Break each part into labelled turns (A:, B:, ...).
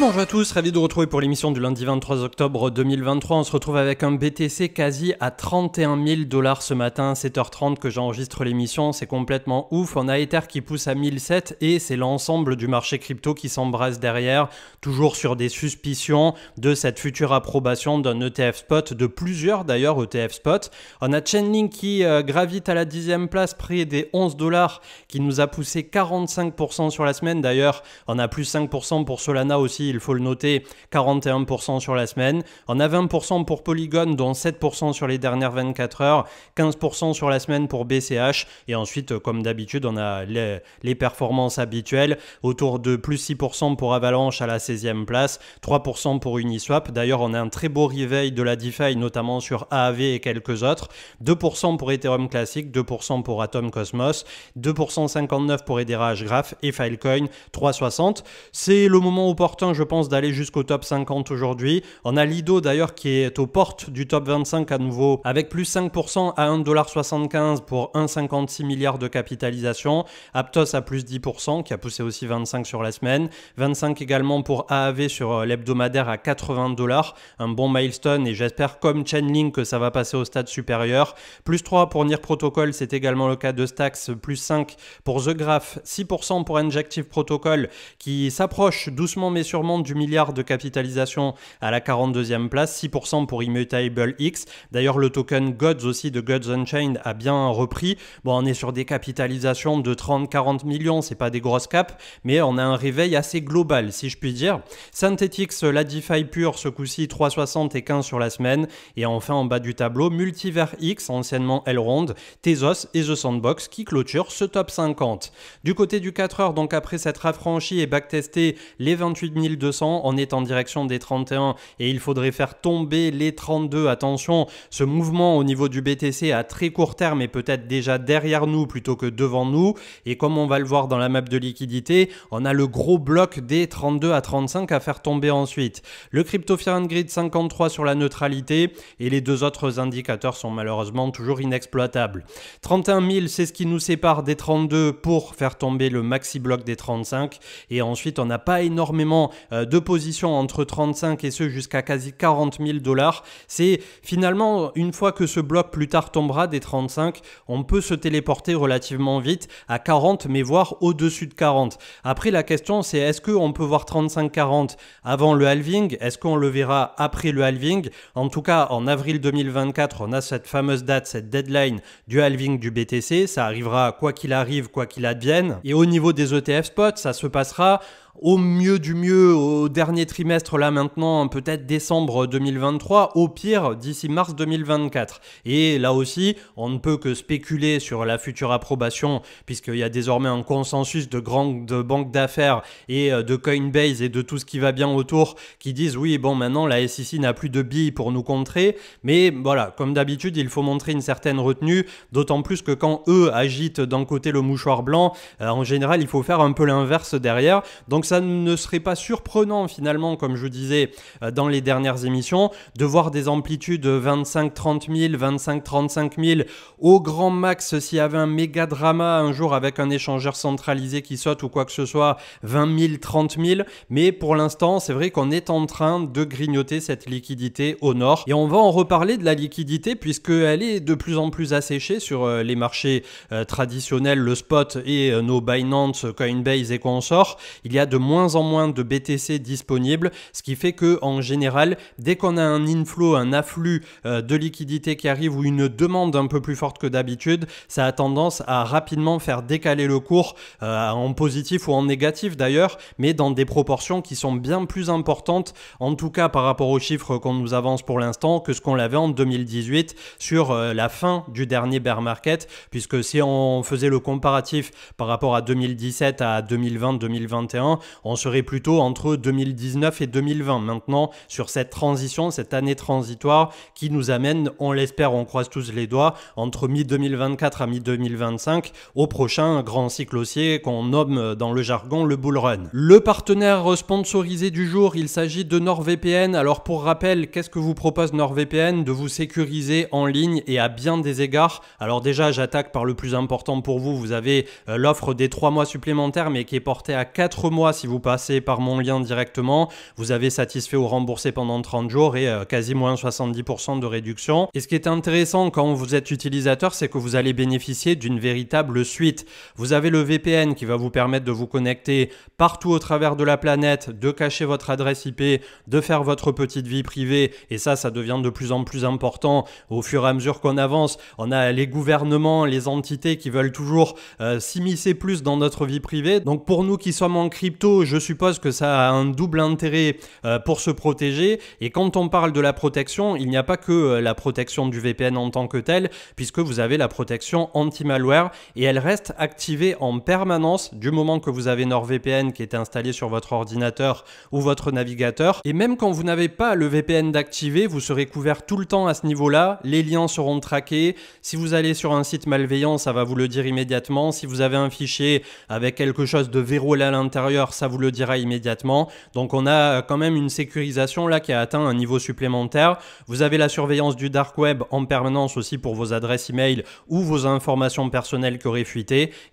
A: bonjour à tous, ravi de vous retrouver pour l'émission du lundi 23 octobre 2023. On se retrouve avec un BTC quasi à 31 000 dollars ce matin, 7h30 que j'enregistre l'émission, c'est complètement ouf. On a Ether qui pousse à 1007 et c'est l'ensemble du marché crypto qui s'embrasse derrière, toujours sur des suspicions de cette future approbation d'un ETF spot, de plusieurs d'ailleurs ETF spot. On a Chainlink qui euh, gravite à la 10e place, près des 11 dollars, qui nous a poussé 45% sur la semaine. D'ailleurs, on a plus 5% pour Solana aussi il faut le noter, 41% sur la semaine. On a 20% pour Polygon, dont 7% sur les dernières 24 heures, 15% sur la semaine pour BCH. Et ensuite, euh, comme d'habitude, on a les, performances habituelles, autour de plus 6% pour Avalanche à la 16e place, 3% pour Uniswap. D'ailleurs, on a un très beau réveil de la DeFi, notamment sur AAV et quelques autres. 2% pour Ethereum classique, 2% pour Atom Cosmos, 2% 59 pour Edera Graph et Filecoin 360. C'est le moment opportun, je pense, d'aller jusqu'au top 50 aujourd'hui. On a Lido d'ailleurs qui est aux portes du top 25 à nouveau, avec plus 5% à 1,75$ pour 1,56 milliard de capitalisation. Aptos à plus 10%, qui a poussé aussi 25 sur la semaine. 25 également pour AAV sur euh, l'hebdomadaire à 80 dollars. Un bon milestone et j'espère comme Chainlink que ça va passer au stade supérieur. Plus 3 pour NIR Protocol, c'est également le cas de Stax. Plus 5 pour The Graph, 6% pour Injective Protocol qui s'approche doucement mais sur du milliard de capitalisation à la 42e place, 6% pour Immutable X. D'ailleurs, le token Gods aussi de Gods Unchained a bien repris. Bon, on est sur des capitalisations de 30-40 millions, c'est pas des grosses caps, mais on a un réveil assez global, si je puis dire. Synthetix, la DeFi pure, ce coup-ci 3,60 et 15 sur la semaine. Et enfin, en bas du tableau, Multivers X, anciennement Elrond, Tezos et The Sandbox qui clôturent ce top 50. Du côté du 4 heures, donc après s'être affranchi et backtesté les 28 000 200, On est en direction des 31 et il faudrait faire tomber les 32. Attention, ce mouvement au niveau du BTC à très court terme est peut-être déjà derrière nous plutôt que devant nous. Et comme on va le voir dans la map de liquidité, on a le gros bloc des 32 à 35 à faire tomber ensuite. Le crypto Grid 53 sur la neutralité et les deux autres indicateurs sont malheureusement toujours inexploitables. 31 000, c'est ce qui nous sépare des 32 pour faire tomber le maxi bloc des 35 et ensuite on n'a pas énormément euh, de positions entre 35 et ce jusqu'à quasi 40 000 dollars. C'est finalement, une fois que ce bloc plus tard tombera des 35, on peut se téléporter relativement vite à 40, mais voire au-dessus de 40. Après, la question c'est est-ce qu'on peut voir 35-40 avant le halving Est-ce qu'on le verra après le halving En tout cas, en avril 2024, on a cette fameuse date, cette deadline du halving du BTC. Ça arrivera quoi qu'il arrive, quoi qu'il advienne. Et au niveau des ETF spots, ça se passera au mieux du mieux au dernier trimestre là maintenant, peut-être décembre 2023, au pire d'ici mars 2024. Et là aussi, on ne peut que spéculer sur la future approbation puisqu'il y a désormais un consensus de grandes banques d'affaires et euh, de Coinbase et de tout ce qui va bien autour qui disent oui, bon maintenant la SEC n'a plus de billes pour nous contrer, mais voilà, comme d'habitude, il faut montrer une certaine retenue, d'autant plus que quand eux agitent d'un côté le mouchoir blanc, euh, en général, il faut faire un peu l'inverse derrière. Donc ça ne serait pas surprenant finalement, comme je disais euh, dans les dernières émissions, de voir des amplitudes 25-30 000, 25-35 000, au grand max s'il y avait un méga drama un jour avec un échangeur centralisé qui saute ou quoi que ce soit, 20 000, 30 000. Mais pour l'instant, c'est vrai qu'on est en train de grignoter cette liquidité au nord. Et on va en reparler de la liquidité puisqu'elle est de plus en plus asséchée sur euh, les marchés euh, traditionnels, le spot et nos Binance, Coinbase et consorts. Il y a de moins en moins de BTC disponibles, ce qui fait que en général, dès qu'on a un inflow, un afflux euh, de liquidités qui arrive ou une demande un peu plus forte que d'habitude, ça a tendance à rapidement faire décaler le cours euh, en positif ou en négatif d'ailleurs, mais dans des proportions qui sont bien plus importantes, en tout cas par rapport aux chiffres qu'on nous avance pour l'instant, que ce qu'on l'avait en 2018 sur euh, la fin du dernier bear market, puisque si on faisait le comparatif par rapport à 2017 à 2020-2021, on serait plutôt entre 2019 et 2020 maintenant sur cette transition, cette année transitoire qui nous amène, on l'espère, on croise tous les doigts, entre mi-2024 à mi-2025 au prochain grand cycle haussier qu'on nomme dans le jargon le bull run. Le partenaire sponsorisé du jour, il s'agit de NordVPN. Alors pour rappel, qu'est-ce que vous propose NordVPN De vous sécuriser en ligne et à bien des égards. Alors déjà, j'attaque par le plus important pour vous, vous avez euh, l'offre des 3 mois supplémentaires mais qui est portée à 4 mois si vous passez par mon lien directement, vous avez satisfait ou remboursé pendant 30 jours et euh, quasi moins 70% de réduction. Et ce qui est intéressant quand vous êtes utilisateur, c'est que vous allez bénéficier d'une véritable suite. Vous avez le VPN qui va vous permettre de vous connecter partout au travers de la planète, de cacher votre adresse IP, de faire votre petite vie privée. Et ça, ça devient de plus en plus important au fur et à mesure qu'on avance. On a les gouvernements, les entités qui veulent toujours euh, s'immiscer plus dans notre vie privée. Donc pour nous qui sommes en crypto, je suppose que ça a un double intérêt euh, pour se protéger. Et quand on parle de la protection, il n'y a pas que euh, la protection du VPN en tant que tel, puisque vous avez la protection anti-malware et elle reste activée en permanence du moment que vous avez NordVPN qui est installé sur votre ordinateur ou votre navigateur. Et même quand vous n'avez pas le VPN d'activer, vous serez couvert tout le temps à ce niveau-là. Les liens seront traqués. Si vous allez sur un site malveillant, ça va vous le dire immédiatement. Si vous avez un fichier avec quelque chose de verrouillé à l'intérieur, ça vous le dira immédiatement. Donc on a euh, quand même une sécurisation là qui a atteint un niveau supplémentaire. Vous avez la surveillance du dark web en permanence aussi pour vos adresses email ou vos informations personnelles que auraient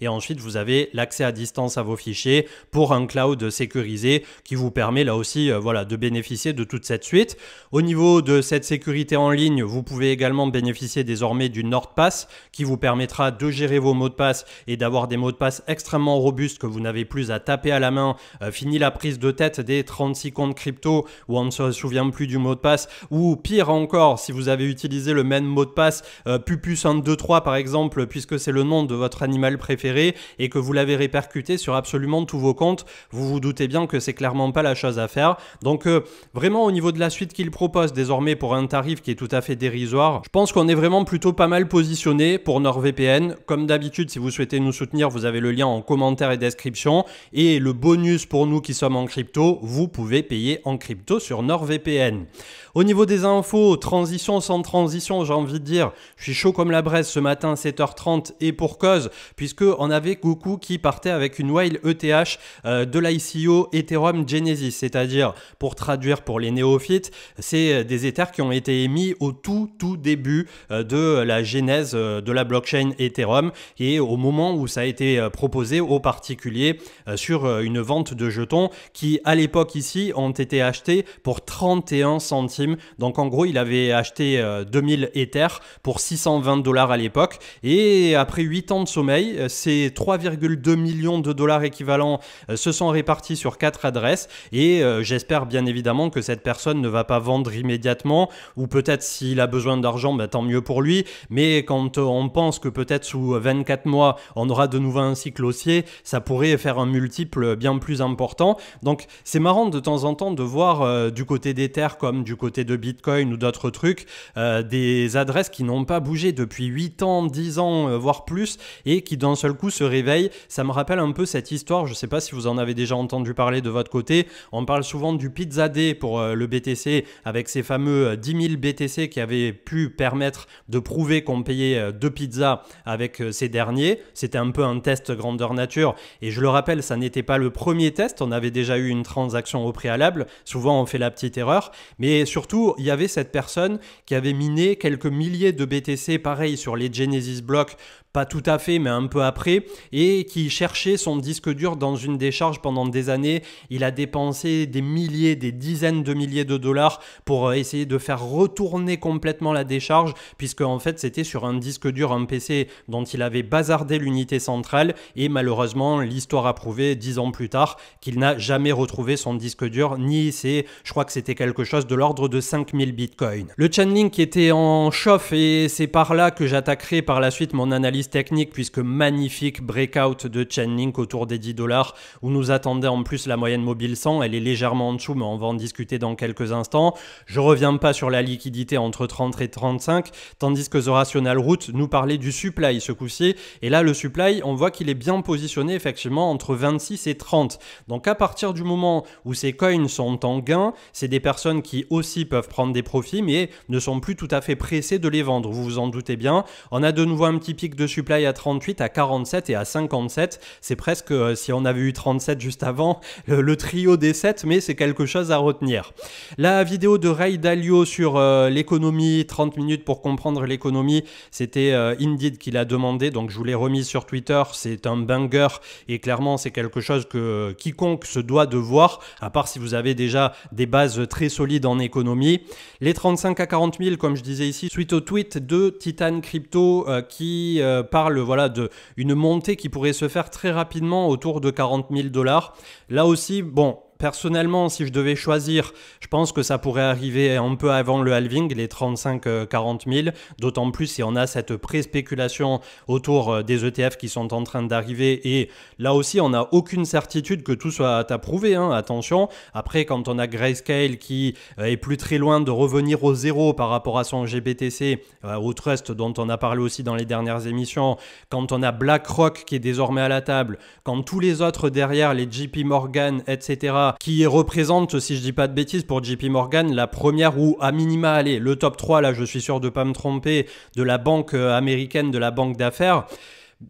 A: Et ensuite, vous avez l'accès à distance à vos fichiers pour un cloud sécurisé qui vous permet là aussi euh, voilà, de bénéficier de toute cette suite. Au niveau de cette sécurité en ligne, vous pouvez également bénéficier désormais du NordPass qui vous permettra de gérer vos mots de passe et d'avoir des mots de passe extrêmement robustes que vous n'avez plus à taper à la main euh, fini la prise de tête des 36 comptes crypto où on ne se souvient plus du mot de passe, ou pire encore, si vous avez utilisé le même mot de passe, euh, pupus123 par exemple, puisque c'est le nom de votre animal préféré, et que vous l'avez répercuté sur absolument tous vos comptes, vous vous doutez bien que c'est clairement pas la chose à faire. Donc euh, vraiment au niveau de la suite qu'il propose désormais pour un tarif qui est tout à fait dérisoire, je pense qu'on est vraiment plutôt pas mal positionné pour NordVPN. Comme d'habitude, si vous souhaitez nous soutenir, vous avez le lien en commentaire et description. Et le beau bonus pour nous qui sommes en crypto, vous pouvez payer en crypto sur NordVPN. Au niveau des infos, transition sans transition, j'ai envie de dire, je suis chaud comme la braise ce matin 7h30 et pour cause, puisque on avait Goku qui partait avec une whale ETH euh, de l'ICO Ethereum Genesis, c'est-à-dire pour traduire pour les néophytes, c'est euh, des Ethers qui ont été émis au tout tout début euh, de la genèse de la blockchain Ethereum et au moment où ça a été proposé aux particuliers sur une vente de jetons qui, à l'époque ici, ont été achetés pour 31 centimes. Donc en gros, il avait acheté 2000 euh, Ethers pour 620 dollars à l'époque. Et après 8 ans de sommeil, euh, ces 3,2 millions de dollars équivalents euh, se sont répartis sur 4 adresses. Et j'espère bien évidemment que cette personne ne va pas vendre immédiatement. Ou peut-être s'il a besoin d'argent, ben, tant mieux pour lui. Mais quand on pense que peut-être sous 24 mois, on aura de nouveau un cycle haussier, ça pourrait faire un multiple bien plus important. Donc c'est marrant de temps en temps de voir euh, du côté des terres comme du côté de Bitcoin ou d'autres trucs euh, des adresses qui n'ont pas bougé depuis 8 ans, 10 ans, euh, voire plus, et qui d'un seul coup se réveillent. Ça me rappelle un peu cette histoire, je sais pas si vous en avez déjà entendu parler de votre côté, on parle souvent du Pizza Day pour le BTC avec ces fameux 10 000 BTC qui avaient pu permettre de prouver qu'on payait deux pizzas avec ces derniers. C'était un peu un test grandeur nature, et je le rappelle, ça n'était pas le premier test, on avait déjà eu une transaction au préalable, souvent on fait la petite erreur, mais surtout il y avait cette personne qui avait miné quelques milliers de BTC, pareil sur les Genesis Blocks pas tout à fait, mais un peu après, et qui cherchait son disque dur dans une décharge pendant des années. Il a dépensé des milliers, des dizaines de milliers de dollars pour euh, essayer de faire retourner complètement la décharge, puisque en fait c'était sur un disque dur, un PC dont il avait bazardé l'unité centrale, et malheureusement l'histoire a prouvé dix ans plus tard qu'il n'a jamais retrouvé son disque dur, ni ses, je crois que c'était quelque chose de l'ordre de 5000 bitcoins. Le Chainlink était en chauffe et c'est par là que j'attaquerai par la suite mon analyse technique puisque magnifique breakout de Chainlink autour des 10 dollars où nous attendait en plus la moyenne mobile 100. Elle est légèrement en dessous mais on va en discuter dans quelques instants. Je reviens pas sur la liquidité entre 30 et 35 tandis que The Rational Route nous parlait du supply ce coup-ci. Et là le supply on voit qu'il est bien positionné effectivement entre 26 et 30. Donc à partir du moment où ces coins sont en gain, c'est des personnes qui aussi peuvent prendre des profits mais ne sont plus tout à fait pressées de les vendre. Vous vous en doutez bien. On a de nouveau un petit pic de supply à 38, à 47 et à 57. C'est presque, euh, si on avait eu 37 juste avant, le, trio des 7, mais c'est quelque chose à retenir. La vidéo de Ray Dalio sur euh, l'économie, 30 minutes pour comprendre l'économie, c'était euh, Indeed qui l'a demandé, donc je vous l'ai remis sur Twitter, c'est un banger et clairement c'est quelque chose que quiconque se doit de voir, à part si vous avez déjà des bases très solides en économie. Les 35 à 40 000, comme je disais ici, suite au tweet de Titan Crypto qui euh, parle voilà une montée qui pourrait se faire très rapidement autour de 40 000 dollars. Là aussi, bon, Personnellement, si je devais choisir, je pense que ça pourrait arriver un peu avant le halving, les 35-40 000, euh, d'autant plus si on a cette pré-spéculation autour euh, des ETF qui sont en train d'arriver. Et là aussi, on n'a aucune certitude que tout soit approuvé, hein, attention. Après, quand on a Grayscale qui euh, est plus très loin de revenir au zéro par rapport à son GBTC, au trust dont on a parlé aussi dans les dernières émissions, quand on a BlackRock qui est désormais à la table, quand tous les autres derrière, les JP Morgan, etc., qui représente, si je dis pas de bêtises, pour JP Morgan, la première ou à minima, allez, le top 3, là je suis sûr de pas me tromper, de la banque euh, américaine, de la banque d'affaires.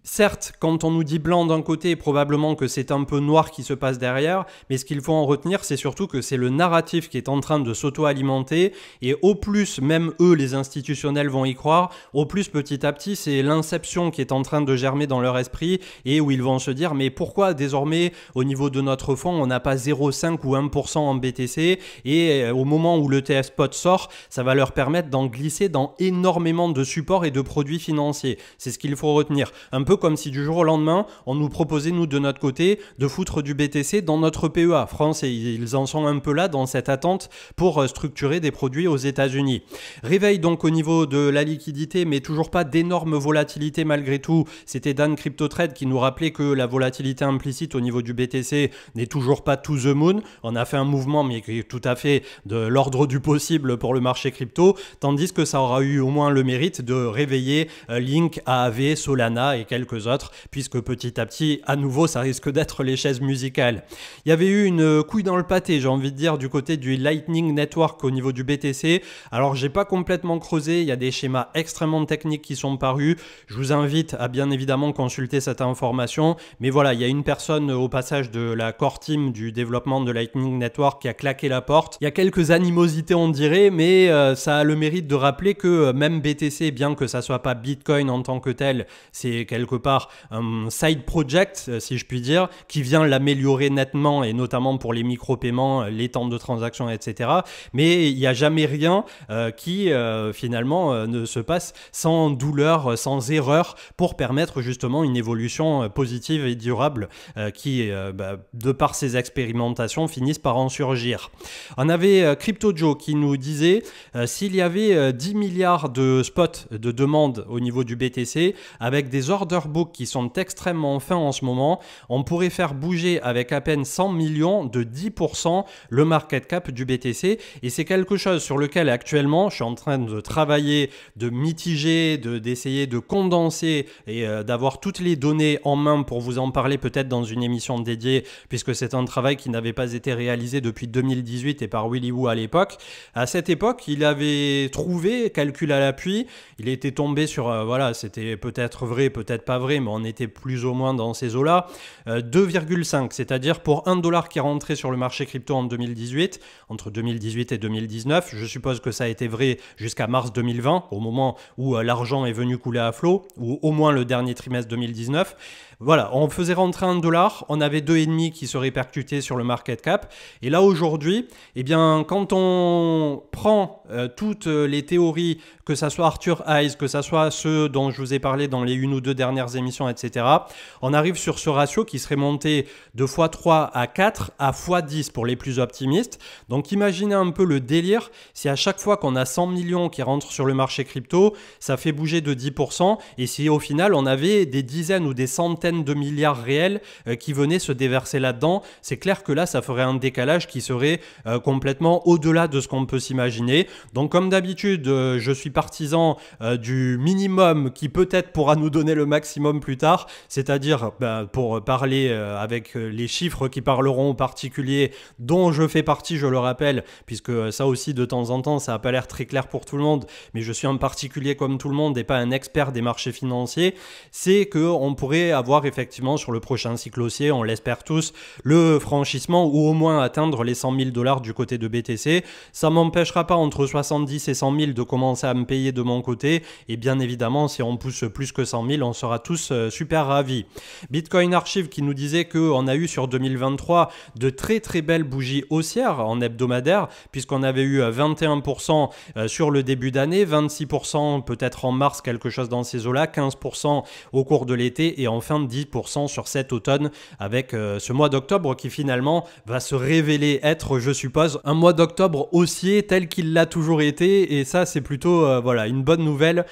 A: Certes, quand on nous dit blanc d'un côté, probablement que c'est un peu noir qui se passe derrière, mais ce qu'il faut en retenir, c'est surtout que c'est le narratif qui est en train de s'auto-alimenter, et au plus, même eux, les institutionnels vont y croire, au plus, petit à petit, c'est l'inception qui est en train de germer dans leur esprit, et où ils vont se dire, mais pourquoi désormais, au niveau de notre fonds, on n'a pas 0,5 ou 1% en BTC, et euh, au moment où le l'ETS spot sort, ça va leur permettre d'en glisser dans énormément de supports et de produits financiers. C'est ce qu'il faut retenir. Un peu comme si du jour au lendemain, on nous proposait, nous, de notre côté, de foutre du BTC dans notre PEA. France, et ils en sont un peu là dans cette attente pour euh, structurer des produits aux États-Unis. Réveil donc au niveau de la liquidité, mais toujours pas d'énorme volatilité malgré tout. C'était Dan Crypto Trade qui nous rappelait que la volatilité implicite au niveau du BTC n'est toujours pas to the moon. On a fait un mouvement, mais qui est tout à fait de l'ordre du possible pour le marché crypto, tandis que ça aura eu au moins le mérite de réveiller euh, Link, AAV, Solana et quelques autres, puisque petit à petit, à nouveau, ça risque d'être les chaises musicales. Il y avait eu une couille dans le pâté, j'ai envie de dire, du côté du Lightning Network au niveau du BTC. Alors, j'ai pas complètement creusé, il y a des schémas extrêmement techniques qui sont parus. Je vous invite à bien évidemment consulter cette information. Mais voilà, il y a une personne au passage de la core team du développement de Lightning Network qui a claqué la porte. Il y a quelques animosités, on dirait, mais euh, ça a le mérite de rappeler que euh, même BTC, bien que ça soit pas Bitcoin en tant que tel, c'est quelque quelque part un side project, euh, si je puis dire, qui vient l'améliorer nettement, et notamment pour les micro-paiements, euh, les temps de transaction, etc. Mais il n'y a jamais rien euh, qui, finalement, ne se passe sans douleur, sans erreur, pour permettre justement une évolution positive et durable qui, bah, de par ces expérimentations, finissent par en surgir. On avait Crypto Joe qui nous disait s'il y avait 10 milliards de spots de demande au niveau du BTC, avec des ordres order book qui sont extrêmement fins en ce moment, on pourrait faire bouger avec à peine 100 millions de 10% le market cap du BTC. Et c'est quelque chose sur lequel actuellement je suis en train de travailler, de mitiger, d'essayer de, condenser et euh, d'avoir toutes les données en main pour vous en parler peut-être dans une émission dédiée, puisque c'est un travail qui n'avait pas été réalisé depuis 2018 et par Willy Woo à l'époque. À cette époque, il avait trouvé, calcul à l'appui, il était tombé sur, euh, voilà, c'était peut-être vrai, peut-être pas vrai, mais on était plus ou moins dans ces eaux-là, 2,5, euh, c'est-à-dire pour un dollar qui est rentré sur le marché crypto en 2018, entre 2018 et 2019, je suppose que ça a été vrai jusqu'à mars 2020, au moment où euh, l'argent est venu couler à flot, ou au moins le dernier trimestre 2019. Voilà, on faisait rentrer un dollar, on avait deux et demi qui se répercutaient sur le market cap. Et là aujourd'hui, eh bien, quand on prend euh, toutes les théories, que ça soit Arthur Hayes, que ça soit ceux dont je vous ai parlé dans les une ou deux dernières émissions, etc. On arrive sur ce ratio qui serait monté de x3 à 4 à x10 pour les plus optimistes. Donc imaginez un peu le délire si à chaque fois qu'on a 100 millions qui rentrent sur le marché crypto, ça fait bouger de 10% et si au final on avait des dizaines ou des centaines de milliards réels euh, qui venaient se déverser là-dedans, c'est clair que là ça ferait un décalage qui serait euh, complètement au-delà de ce qu'on peut s'imaginer. Donc comme d'habitude, euh, je suis partisan du minimum qui peut-être pourra nous donner le maximum plus tard, c'est-à-dire bah, pour parler euh, avec euh, les chiffres qui parleront aux particuliers, dont je fais partie, je le rappelle, puisque euh, ça aussi de temps en temps, ça n'a pas l'air très clair pour tout le monde, mais je suis un particulier comme tout le monde et pas un expert des marchés financiers, c'est qu'on pourrait avoir effectivement sur le prochain cycle haussier, on l'espère tous, le franchissement ou au moins atteindre les 100 000 dollars du côté de BTC. Ça m'empêchera pas entre 70 et 100 000 de commencer à me payer de mon côté, et bien évidemment, si on pousse plus que 100 000, on se sera tous euh, super ravis. Bitcoin Archive qui nous disait que on a eu sur 2023 de très très belles bougies haussières en hebdomadaire, puisqu'on avait eu 21% euh, euh, sur le début d'année, 26% peut-être en mars, quelque chose dans ces eaux-là, 15% au cours de l'été et enfin 10% sur cet automne avec ce mois d'octobre qui finalement va se révéler être, je suppose, un mois d'octobre haussier tel qu'il l'a toujours été et ça c'est plutôt voilà une bonne nouvelle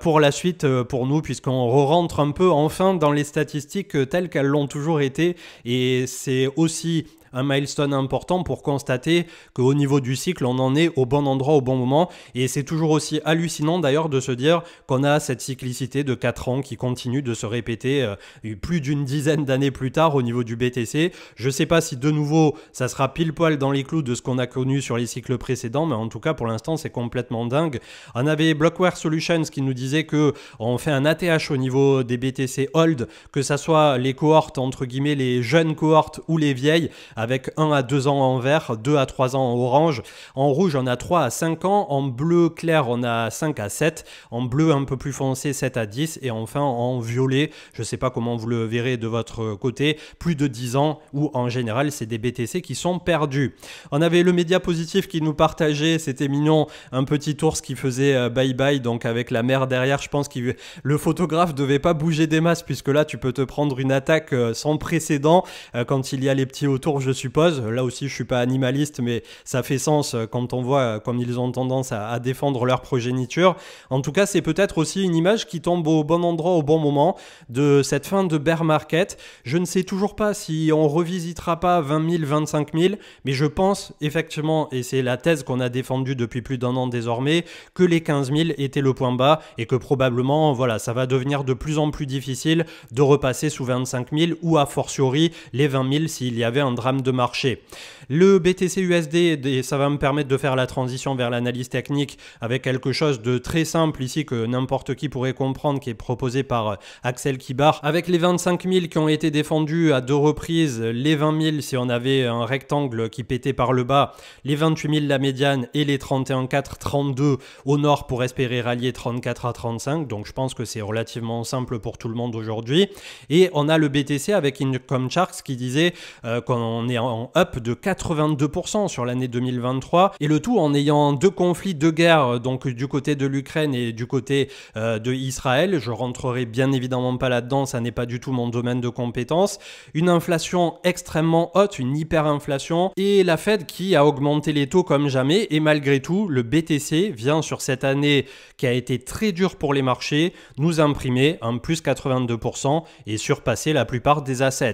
A: pour la suite pour nous puisqu'on rentre un peu enfin dans les statistiques euh, telles qu'elles l'ont toujours été et c'est aussi un milestone important pour constater qu'au niveau du cycle, on en est au bon endroit au bon moment. Et c'est toujours aussi hallucinant d'ailleurs de se dire qu'on a cette cyclicité de 4 ans qui continue de se répéter euh, plus d'une dizaine d'années plus tard au niveau du BTC. Je sais pas si de nouveau ça sera pile poil dans les clous de ce qu'on a connu sur les cycles précédents, mais en tout cas pour l'instant c'est complètement dingue. On avait Blockware Solutions qui nous disait que on fait un ATH au niveau des BTC old que ça soit les cohortes entre guillemets les jeunes cohortes ou les vieilles, avec 1 à 2 ans en vert, 2 à 3 ans en orange. En rouge, on a 3 à 5 ans. En bleu clair, on a 5 à 7. En bleu un peu plus foncé, 7 à 10. Et enfin, en violet, je ne sais pas comment vous le verrez de votre côté, plus de 10 ans ou en général, c'est des BTC qui sont perdus. On avait le média positif qui nous partageait, c'était mignon, un petit ours qui faisait euh, bye bye, donc avec la mer derrière, je pense que le photographe devait pas bouger des masses puisque là, tu peux te prendre une attaque euh, sans précédent euh, quand il y a les petits autour je suppose. Là aussi, je suis pas animaliste, mais ça fait sens euh, quand on voit euh, comme ils ont tendance à, à défendre leur progéniture. En tout cas, c'est peut-être aussi une image qui tombe au bon endroit au bon moment de cette fin de bear market. Je ne sais toujours pas si on revisitera pas 20 000, 25 000, mais je pense effectivement, et c'est la thèse qu'on a défendue depuis plus d'un an désormais, que les 15 000 étaient le point bas et que probablement, voilà, ça va devenir de plus en plus difficile de repasser sous 25 000 ou a fortiori les 20 000 s'il y avait un drame de marché. Le BTC USD, ça va me permettre de faire la transition vers l'analyse technique avec quelque chose de très simple ici que n'importe qui pourrait comprendre, qui est proposé par euh, Axel Kibar. Avec les 25 000 qui ont été défendus à deux reprises, les 20 000 si on avait un rectangle qui pétait par le bas, les 28 000 la médiane et les 31 4 32 au nord pour espérer rallier 34 à 35. Donc je pense que c'est relativement simple pour tout le monde aujourd'hui. Et on a le BTC avec Income Charts qui disait quand euh, qu'on est en up de 82% sur l'année 2023, et le tout en ayant deux conflits, deux guerres, donc du côté de l'Ukraine et du côté d'Israël, euh, de Israël. Je rentrerai bien évidemment pas là-dedans, ça n'est pas du tout mon domaine de compétence. Une inflation extrêmement haute, une hyperinflation, et la Fed qui a augmenté les taux comme jamais, et malgré tout, le BTC vient sur cette année qui a été très dure pour les marchés, nous imprimer un plus 82% et surpasser la plupart des assets.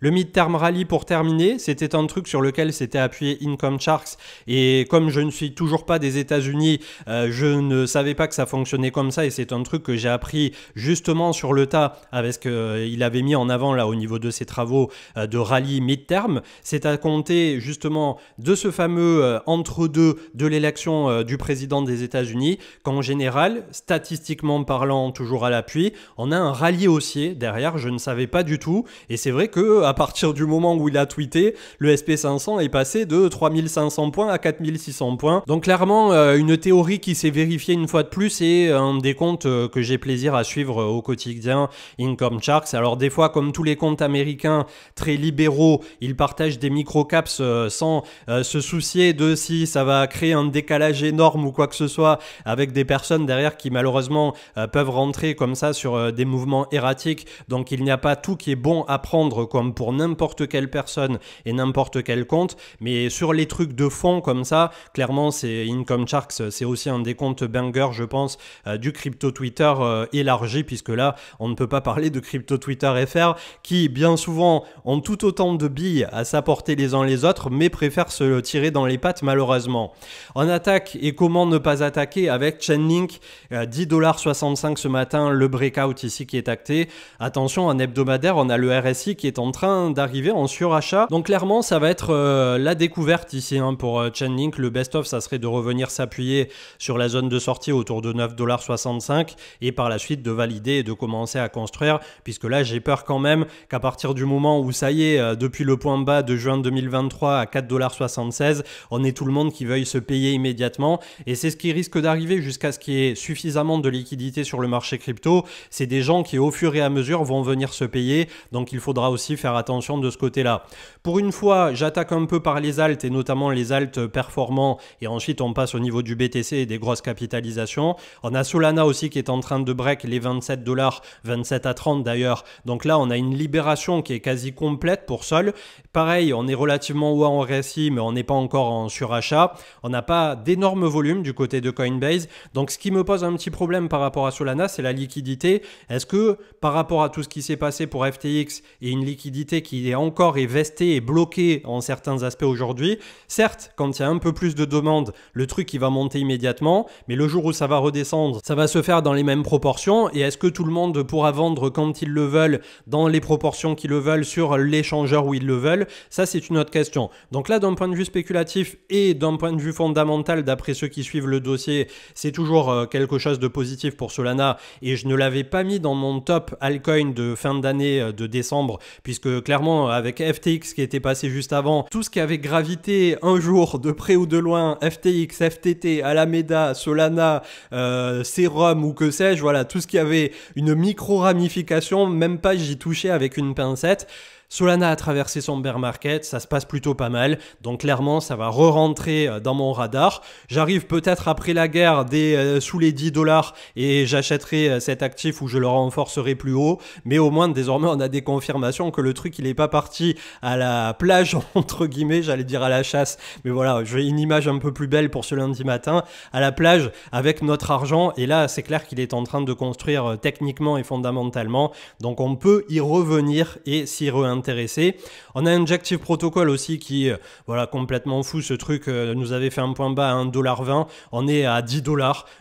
A: Le mid-term rally pour terminer, c'était un truc sur lequel s'était appuyé Income Sharks. Et comme je ne suis toujours pas des États-Unis, euh, je ne savais pas que ça fonctionnait comme ça. Et c'est un truc que j'ai appris justement sur le tas avec ce euh, qu'il avait mis en avant là au niveau de ses travaux euh, de rallye mid-term. C'est à compter justement de ce fameux entre-deux de l'élection du président des États-Unis qu'en général, statistiquement parlant, toujours à l'appui, on a un rallye haussier derrière. Je ne savais pas du tout. Et c'est vrai que à partir du moment où il a tweeté, le SP500 est passé de 3500 points à 4600 points. Donc clairement, euh, une théorie qui s'est vérifiée une fois de plus et euh, un des comptes euh, que j'ai plaisir à suivre au quotidien, Income Charts. Alors des fois, comme tous les comptes américains très libéraux, ils partagent des microcaps sans se soucier de si ça va créer un décalage énorme ou quoi que ce soit avec des personnes derrière qui malheureusement peuvent rentrer comme ça sur des mouvements erratiques. Donc il n'y a pas tout qui est bon à prendre comme pour n'importe quelle personne et n'importe quel compte. Mais sur les trucs de fond comme ça, clairement, c'est Income Sharks, c'est aussi un des comptes banger, je pense, euh, du crypto Twitter euh, élargi, puisque là, on ne peut pas parler de crypto Twitter FR, qui bien souvent ont tout autant de billes à s'apporter les uns les autres, mais préfèrent se tirer dans les pattes malheureusement. En attaque, et comment ne pas attaquer avec Chainlink, euh, 10,65$ ce matin, le breakout ici qui est acté. Attention, en hebdomadaire, on a le RSI qui est en train d'arriver en surachat. Donc clairement, ça va être euh, la découverte ici hein, pour euh, Chainlink. Le best-of, ça serait de revenir s'appuyer sur la zone de sortie autour de 9,65$ et par la suite de valider et de commencer à construire. Puisque là, j'ai peur quand même qu'à partir du moment où ça y est, euh, depuis le point bas de juin 2023 à 4,76$, on ait tout le monde qui veuille se payer immédiatement. Et c'est ce qui risque d'arriver jusqu'à ce qu'il y ait suffisamment de liquidité sur le marché crypto. C'est des gens qui, au fur et à mesure, vont venir se payer. Donc il faudra aussi faire attention de ce côté-là. Pour une fois, j'attaque un peu par les altes et notamment les altes performants et ensuite on passe au niveau du BTC et des grosses capitalisations. On a Solana aussi qui est en train de break les 27 dollars, 27 à 30 d'ailleurs. Donc là, on a une libération qui est quasi complète pour Sol. Pareil, on est relativement haut en récit mais on n'est pas encore en surachat. On n'a pas d'énormes volumes du côté de Coinbase. Donc ce qui me pose un petit problème par rapport à Solana, c'est la liquidité. Est-ce que par rapport à tout ce qui s'est passé pour FTX et une liquidité qui est encore est et bloqué en certains aspects aujourd'hui. Certes, quand il y a un peu plus de demande, le truc il va monter immédiatement, mais le jour où ça va redescendre, ça va se faire dans les mêmes proportions. Et est-ce que tout le monde pourra vendre quand ils le veulent, dans les proportions qu'ils le veulent, sur l'échangeur où ils le veulent Ça, c'est une autre question. Donc là, d'un point de vue spéculatif et d'un point de vue fondamental, d'après ceux qui suivent le dossier, c'est toujours euh, quelque chose de positif pour Solana. Et je ne l'avais pas mis dans mon top altcoin de fin d'année euh, de décembre, puisque clairement, avec FTX qui est était passé juste avant, tout ce qui avait gravité un jour de près ou de loin, FTX, FTT, Alameda, Solana, euh, Serum ou que sais-je, voilà, tout ce qui avait une micro-ramification, même pas j'y touchais avec une pincette. Solana a traversé son bear market, ça se passe plutôt pas mal, donc clairement ça va re-rentrer euh, dans mon radar. J'arrive peut-être après la guerre des, euh, sous les 10 dollars et j'achèterai euh, cet actif ou je le renforcerai plus haut, mais au moins désormais on a des confirmations que le truc il est pas parti à la plage entre guillemets, j'allais dire à la chasse, mais voilà, j'ai une image un peu plus belle pour ce lundi matin, à la plage avec notre argent et là c'est clair qu'il est en train de construire techniquement et fondamentalement, donc on peut y revenir et s'y re intéressé. On a Injective Protocol aussi qui, euh, voilà, complètement fou, ce truc euh, nous avait fait un point bas à 1,20$. On est à 10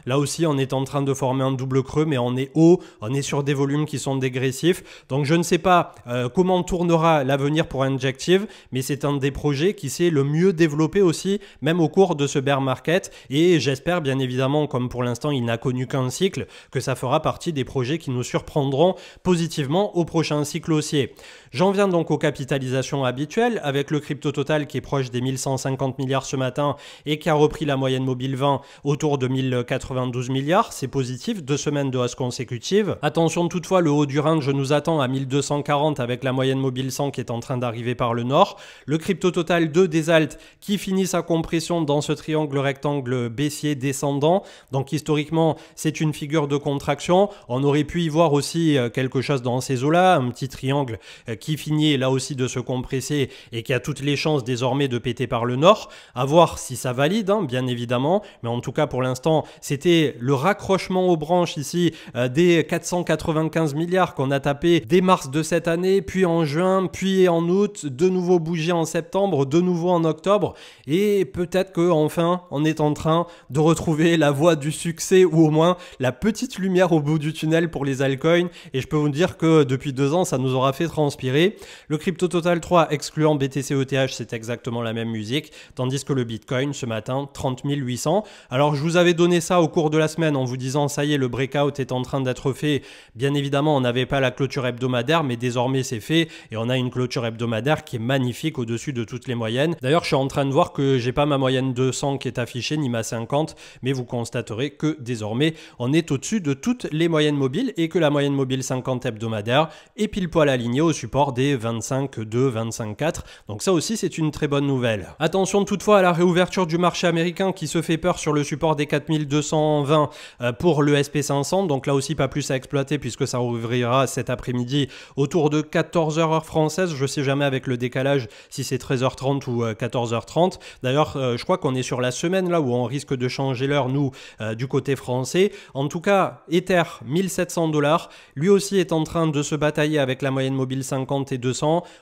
A: Là aussi, on est en train de former un double creux, mais on est haut, on est sur des volumes qui sont dégressifs. Donc je ne sais pas euh, comment tournera l'avenir pour Injective, mais c'est un des projets qui s'est le mieux développé aussi, même au cours de ce bear market. Et j'espère bien évidemment, comme pour l'instant il n'a connu qu'un cycle, que ça fera partie des projets qui nous surprendront positivement au prochain cycle haussier. J'en viens donc aux capitalisations habituelles, avec le crypto total qui est proche des 1150 milliards ce matin et qui a repris la moyenne mobile 20 autour de 1092 milliards, c'est positif, deux semaines de hausse consécutive. Attention toutefois, le haut du range nous attends à 1240 avec la moyenne mobile 100 qui est en train d'arriver par le nord. Le crypto total 2 des altes qui finit sa compression dans ce triangle rectangle baissier descendant. Donc historiquement, c'est une figure de contraction. On aurait pu y voir aussi euh, quelque chose dans ces eaux-là, un petit triangle euh, qui finit là aussi de se compresser et qui a toutes les chances désormais de péter par le nord. À voir si ça valide, hein, bien évidemment. Mais en tout cas, pour l'instant, c'était le raccrochement aux branches ici euh, des 495 milliards qu'on a tapé dès mars de cette année, puis en juin, puis en août, de nouveau bouger en septembre, de nouveau en octobre. Et peut-être que enfin, on est en train de retrouver la voie du succès ou au moins la petite lumière au bout du tunnel pour les altcoins. Et je peux vous dire que depuis deux ans, ça nous aura fait transpirer. Le crypto total 3 excluant BTC ETH, c'est exactement la même musique, tandis que le Bitcoin ce matin 30 800. Alors je vous avais donné ça au cours de la semaine en vous disant ça y est le breakout est en train d'être fait. Bien évidemment, on n'avait pas la clôture hebdomadaire, mais désormais c'est fait et on a une clôture hebdomadaire qui est magnifique au-dessus de toutes les moyennes. D'ailleurs, je suis en train de voir que j'ai pas ma moyenne 200 qui est affichée ni ma 50, mais vous constaterez que désormais on est au-dessus de toutes les moyennes mobiles et que la moyenne mobile 50 hebdomadaire est pile poil alignée au support des 25-2, 25-4. Donc ça aussi c'est une très bonne nouvelle. Attention toutefois à la réouverture du marché américain qui se fait peur sur le support des 4220 euh, pour le SP500. Donc là aussi pas plus à exploiter puisque ça rouvrira cet après-midi autour de 14h heure française. Je sais jamais avec le décalage si c'est 13h30 ou 14h30. Euh, D'ailleurs euh, je crois qu'on est sur la semaine là où on risque de changer l'heure nous du côté français. En tout cas Ether 1700 dollars lui aussi est en train de se batailler avec la moyenne mobile 50 et de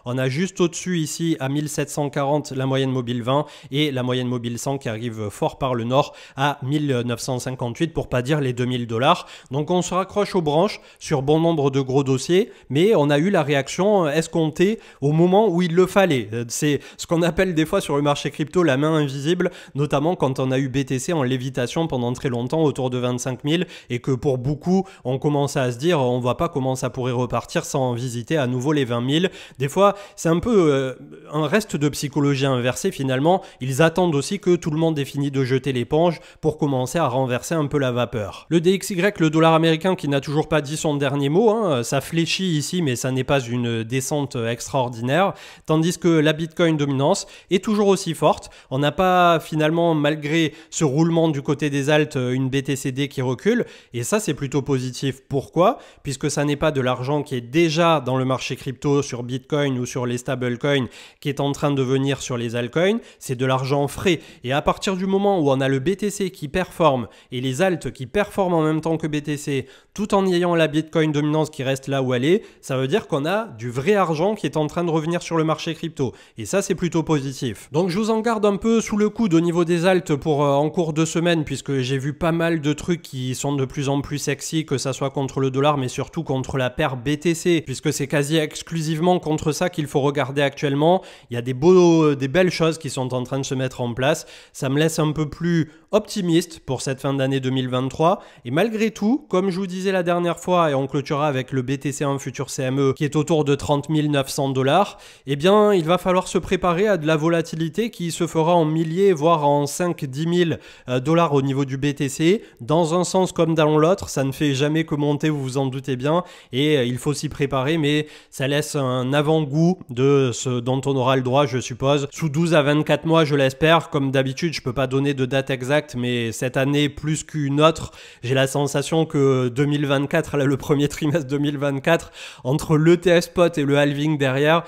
A: on a juste au-dessus ici à 1740 la moyenne mobile 20 et la moyenne mobile 100 qui arrive fort par le nord à 1958 pour pas dire les 2000 dollars. Donc on se raccroche aux branches sur bon nombre de gros dossiers, mais on a eu la réaction escomptée au moment où il le fallait. Euh, c'est ce qu'on appelle des fois sur le marché crypto la main invisible, notamment quand on a eu BTC en lévitation pendant très longtemps autour de 25 000 et que pour beaucoup on commence à se dire on voit pas comment ça pourrait repartir sans visiter à nouveau les 20 000. Des fois, c'est un peu euh, un reste de psychologie inversée finalement. Ils attendent aussi que tout le monde ait fini de jeter l'éponge pour commencer à renverser un peu la vapeur. Le DXY, le dollar américain qui n'a toujours pas dit son dernier mot, hein, ça fléchit ici mais ça n'est pas une descente extraordinaire, tandis que la Bitcoin dominance est toujours aussi forte. On n'a pas finalement, malgré ce roulement du côté des altes, une BTCD qui recule, et ça c'est plutôt positif. Pourquoi Puisque ça n'est pas de l'argent qui est déjà dans le marché crypto Bitcoin ou sur les stablecoins qui est en train de venir sur les altcoins, c'est de l'argent frais. Et à partir du moment où on a le BTC qui performe et les alt qui performent en même temps que BTC, tout en ayant la Bitcoin dominance qui reste là où elle est, ça veut dire qu'on a du vrai argent qui est en train de revenir sur le marché crypto. Et ça, c'est plutôt positif. Donc je vous en garde un peu sous le coude au niveau des alt pour euh, en cours de semaine, puisque j'ai vu pas mal de trucs qui sont de plus en plus sexy, que ça soit contre le dollar, mais surtout contre la paire BTC, puisque c'est quasi exclusivement contre ça qu'il faut regarder actuellement. Il y a des, beaux, des belles choses qui sont en train de se mettre en place. Ça me laisse un peu plus optimiste pour cette fin d'année 2023. Et malgré tout, comme je vous disais la dernière fois, et on clôturera avec le btc en futur CME qui est autour de 30 900 dollars, eh bien, il va falloir se préparer à de la volatilité qui se fera en milliers, voire en 5-10 000 euh, dollars au niveau du BTC. Dans un sens comme dans l'autre, ça ne fait jamais que monter, vous vous en doutez bien. Et euh, il faut s'y préparer, mais ça laisse un avant-goût de ce dont on aura le droit, je suppose, sous 12 à 24 mois, je l'espère. Comme d'habitude, je peux pas donner de date exacte, mais cette année plus qu'une autre, j'ai la sensation que 2024, le premier trimestre 2024, entre le TS Spot et le halving derrière,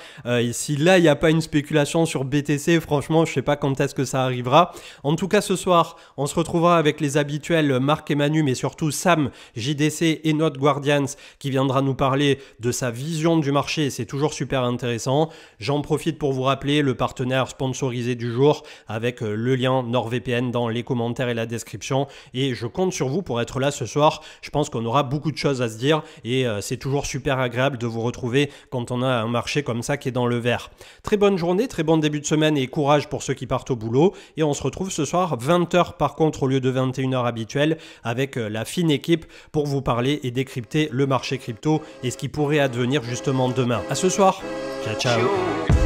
A: si euh, là, il n'y a pas une spéculation sur BTC, franchement, je sais pas quand est-ce que ça arrivera. En tout cas, ce soir, on se retrouvera avec les habituels Marc et Manu, mais surtout Sam, JDC et Note Guardians, qui viendra nous parler de sa vision du marché. C'est toujours super intéressant. J'en profite pour vous rappeler le partenaire sponsorisé du jour avec euh, le lien NordVPN dans les commentaires et la description. Et je compte sur vous pour être là ce soir. Je pense qu'on aura beaucoup de choses à se dire et euh, c'est toujours super agréable de vous retrouver quand on a un marché comme ça qui est dans le vert. Très bonne journée, très bon début de semaine et courage pour ceux qui partent au boulot. Et on se retrouve ce soir 20h par contre au lieu de 21h habituel avec euh, la fine équipe pour vous parler et décrypter le marché crypto et ce qui pourrait advenir justement demain ce soir. Ciao, ciao.